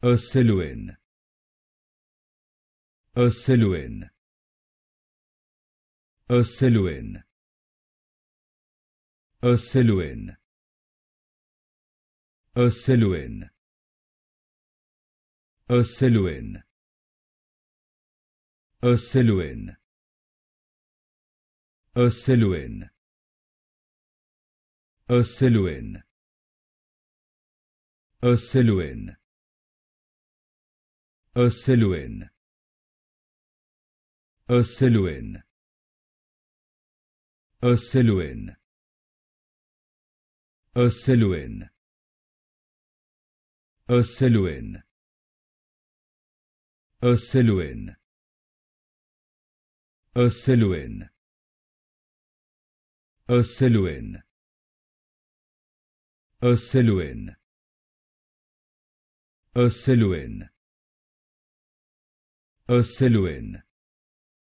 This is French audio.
A Siluin. A Siluin. A Siluin. A Siluin. A Siluin. A Siluin. A Siluin. A Siluin. A Siluin. A Siluin. Oceluen. Oceluen. Oceluen. Oceluen. Oceluen. Oceluen. Oceluen. Oceluen. Oceluen. Oceluen. Ocelloen